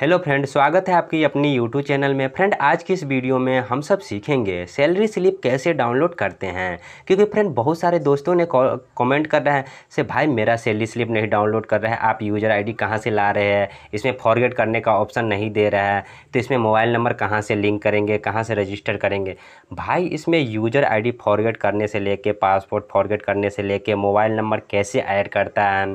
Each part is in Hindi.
हेलो फ्रेंड स्वागत है आपकी अपनी यूट्यूब चैनल में फ्रेंड आज की इस वीडियो में हम सब सीखेंगे सैलरी स्लिप कैसे डाउनलोड करते हैं क्योंकि फ्रेंड बहुत सारे दोस्तों ने कमेंट कर रहे हैं से भाई मेरा सैलरी स्लिप नहीं डाउनलोड कर रहा है आप यूज़र आईडी कहां से ला रहे हैं इसमें फॉरगेट करने का ऑप्शन नहीं दे रहा है तो इसमें मोबाइल नंबर कहाँ से लिंक करेंगे कहाँ से रजिस्टर करेंगे भाई इसमें यूज़र आई फॉरगेट करने से ले पासपोर्ट फॉरगेट करने से ले मोबाइल नंबर कैसे ऐड करता है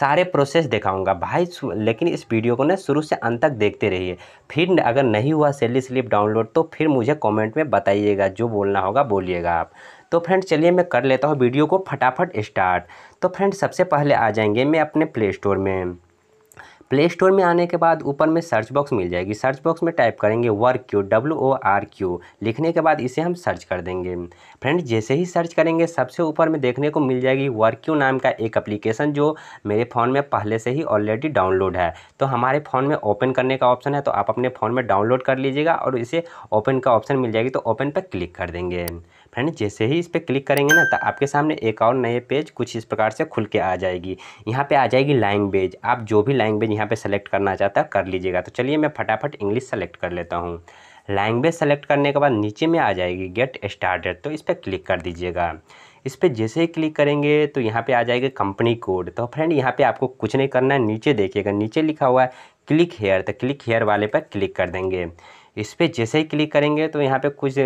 सारे प्रोसेस दिखाऊंगा भाई लेकिन इस वीडियो को ना शुरू से अंत तक देखते रहिए फिर अगर नहीं हुआ सैलरी स्लिप डाउनलोड तो फिर मुझे कमेंट में बताइएगा जो बोलना होगा बोलिएगा आप तो फ्रेंड चलिए मैं कर लेता हूँ वीडियो को फटाफट स्टार्ट तो फ्रेंड सबसे पहले आ जाएंगे मैं अपने प्ले स्टोर में प्ले स्टोर में आने के बाद ऊपर में सर्च बॉक्स मिल जाएगी सर्च बॉक्स में टाइप करेंगे work Q W O R Q लिखने के बाद इसे हम सर्च कर देंगे फ्रेंड जैसे ही सर्च करेंगे सबसे ऊपर में देखने को मिल जाएगी वर्क क्यू नाम का एक अप्लीकेशन जो मेरे फ़ोन में पहले से ही ऑलरेडी डाउनलोड है तो हमारे फ़ोन में ओपन करने का ऑप्शन है तो आप अपने फ़ोन में डाउनलोड कर लीजिएगा और इसे ओपन का ऑप्शन मिल जाएगी तो ओपन पर क्लिक कर देंगे फ्रेंड जैसे ही इस पर क्लिक करेंगे ना तो आपके सामने एक और नए पेज कुछ इस प्रकार से खुल के आ जाएगी यहाँ पे आ जाएगी लैंग्वेज आप जो भी लैंग्वेज यहाँ पे सेलेक्ट करना चाहता है कर लीजिएगा तो चलिए मैं फटाफट इंग्लिश सेलेक्ट कर लेता हूँ लैंग्वेज सेलेक्ट करने के बाद नीचे में आ जाएगी गेट स्टार्टेड तो इस पर क्लिक कर दीजिएगा इस पर जैसे ही क्लिक करेंगे तो यहाँ पे आ जाएगा कंपनी कोड तो फ्रेंड यहाँ पे आपको कुछ नहीं करना है नीचे देखिएगा नीचे लिखा हुआ है क्लिक हेयर तो क्लिक हेयर वाले पर क्लिक कर देंगे इस पर जैसे ही क्लिक करेंगे तो यहाँ पे कुछ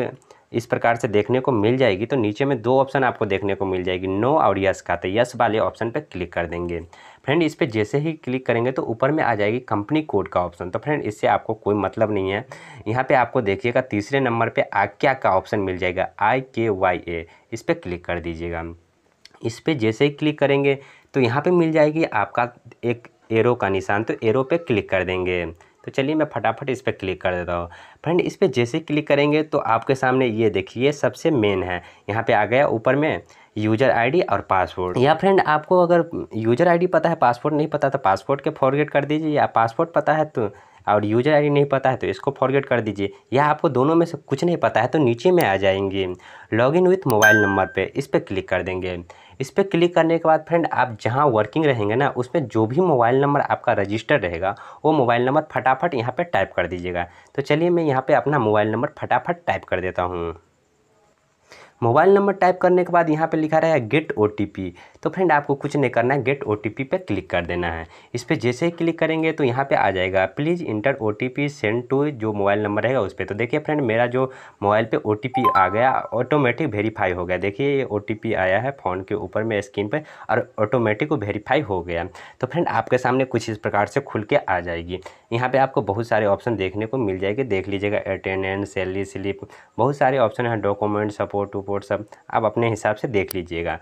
इस प्रकार से देखने को मिल जाएगी तो नीचे में दो ऑप्शन आपको देखने को मिल जाएगी नो और यस का तो यस वाले ऑप्शन पर क्लिक कर देंगे फ्रेंड इस पर जैसे ही क्लिक करेंगे तो ऊपर में आ जाएगी कंपनी कोड का ऑप्शन तो फ्रेंड इससे आपको कोई मतलब नहीं है यहाँ पे आपको देखिएगा तीसरे नंबर पे आक्या का ऑप्शन मिल जाएगा आई के वाई ए इस पर क्लिक कर दीजिएगा इस पर जैसे ही क्लिक करेंगे तो यहाँ पे मिल जाएगी आपका एक एरो का निशान तो एरो पे क्लिक कर देंगे तो चलिए मैं फटाफट इस पर क्लिक कर देता हूँ फ्रेंड इस पर जैसे क्लिक करेंगे तो आपके सामने ये देखिए सबसे मेन है यहाँ पे आ गया ऊपर में यूजर आईडी और पासवर्ड या फ्रेंड आपको अगर यूजर आईडी पता है पासवर्ड नहीं पता तो पासवर्ड के फॉरगेट कर दीजिए या पासवर्ड पता है तो और यूज़र आई नहीं पता है तो इसको फॉरगेट कर दीजिए या आपको दोनों में से कुछ नहीं पता है तो नीचे में आ जाएंगे log in with mobile number पर इस पर क्लिक कर देंगे इस पर क्लिक करने के बाद फ्रेंड आप जहाँ वर्किंग रहेंगे ना उसमें जो भी मोबाइल नंबर आपका रजिस्टर रहेगा वो मोबाइल नंबर फटाफट यहाँ पर टाइप कर दीजिएगा तो चलिए मैं यहाँ पर अपना मोबाइल नंबर फटाफट टाइप कर देता हूँ मोबाइल नंबर टाइप करने के बाद यहाँ पे लिखा रहा है गेट ओ तो फ्रेंड आपको कुछ नहीं करना है गेट ओ पे क्लिक कर देना है इस पर जैसे ही क्लिक करेंगे तो यहाँ पे आ जाएगा please enter O send to जो मोबाइल नंबर रहेगा उस पर तो देखिए फ्रेंड मेरा जो मोबाइल पे ओ आ गया ऑटोमेटिक वेरीफाई हो गया देखिए ये ओ आया है फ़ोन के ऊपर में स्क्रीन पर और ऑटोमेटिक वो वेरीफाई हो गया तो फ्रेंड आपके सामने कुछ इस प्रकार से खुल के आ जाएगी यहाँ पर आपको बहुत सारे ऑप्शन देखने को मिल जाएंगे देख लीजिएगा अटेंडेंस सैलरी स्लिप बहुत सारे ऑप्शन हैं डॉक्यूमेंट सपोर्ट कोड सब आप अपने हिसाब से देख लीजिएगा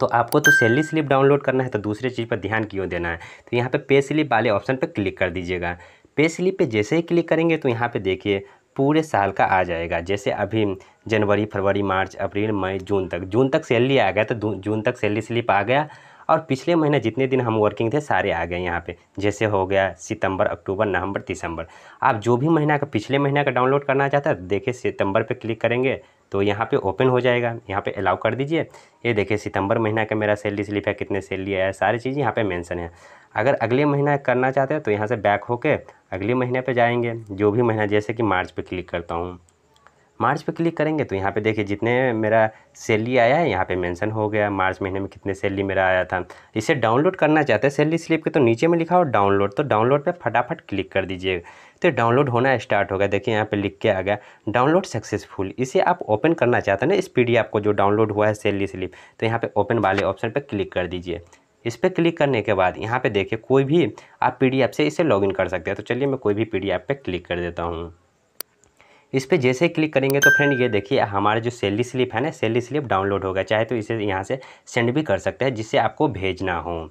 तो आपको तो सैलरी स्लिप डाउनलोड करना है तो दूसरे चीज़ पर ध्यान क्यों देना है तो यहाँ पे पे स्लिप वाले ऑप्शन पर क्लिक कर दीजिएगा पे स्लिप पे जैसे ही क्लिक करेंगे तो यहाँ पे देखिए पूरे साल का आ जाएगा जैसे अभी जनवरी फरवरी मार्च अप्रैल मई जून तक जून तक सैलरी आ गया तो जून तक सैलरी स्लिप आ गया और पिछले महीने जितने दिन हम वर्किंग थे सारे आ गए यहाँ पे जैसे हो गया सितंबर अक्टूबर नवंबर दिसंबर आप जो भी महीना का पिछले महीना का डाउनलोड करना चाहते हैं तो देखिए सितंबर पे क्लिक करेंगे तो यहाँ पे ओपन हो जाएगा यहाँ पे अलाउ कर दीजिए ये देखिए सितंबर महीना का मेरा सैलरी स्लिप है कितने सैलरी आया सारी चीज़ यहाँ पर मैंसन है अगर अगले महीना करना चाहते हैं तो यहाँ से बैक होकर अगले महीने पर जाएंगे जो भी महीना जैसे कि मार्च पर क्लिक करता हूँ मार्च पे क्लिक करेंगे तो यहाँ पे देखिए जितने मेरा सैलरी आया है यहाँ पे मेंशन हो गया मार्च महीने में कितने सैलरी मेरा आया था इसे डाउनलोड करना चाहते हैं सैलरी स्लिप के तो नीचे में लिखा हो डाउनलोड तो डाउनलोड पे फटाफट क्लिक कर दीजिएगा तो डाउनलोड होना स्टार्ट होगा देखिए यहाँ पे लिख के आ गया डाउनलोड सक्सेसफुल इसे आप ओपन करना चाहते हैं ना इस पी को जो डाउनलोड हुआ है सैलरी स्लिप तो यहाँ पर ओपन वाले ऑप्शन पर क्लिक कर दीजिए इस पर क्लिक करने के बाद यहाँ पर देखिए कोई भी आप पी से इसे लॉग कर सकते हैं तो चलिए मैं कोई भी पी डी क्लिक कर देता हूँ इस पर जैसे ही क्लिक करेंगे तो फ्रेंड ये देखिए हमारा जो सैलरी स्लिप है ना सैलरी स्लिप डाउनलोड होगा चाहे तो इसे यहाँ से सेंड भी कर सकते हैं जिससे आपको भेजना हो